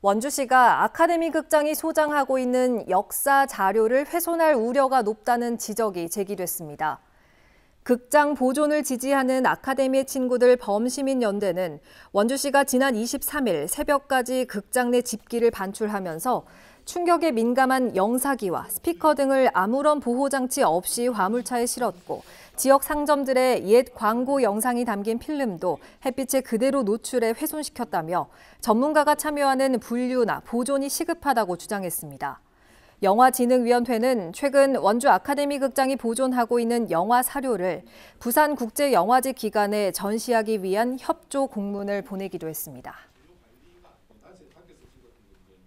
원주시가 아카데미 극장이 소장하고 있는 역사 자료를 훼손할 우려가 높다는 지적이 제기됐습니다. 극장 보존을 지지하는 아카데미 친구들 범시민연대는 원주시가 지난 23일 새벽까지 극장 내 집기를 반출하면서 충격에 민감한 영사기와 스피커 등을 아무런 보호장치 없이 화물차에 실었고 지역 상점들의 옛 광고 영상이 담긴 필름도 햇빛에 그대로 노출해 훼손시켰다며 전문가가 참여하는 분류나 보존이 시급하다고 주장했습니다. 영화진흥위원회는 최근 원주 아카데미 극장이 보존하고 있는 영화 사료를 부산국제영화제 기간에 전시하기 위한 협조 공문을 보내기도 했습니다.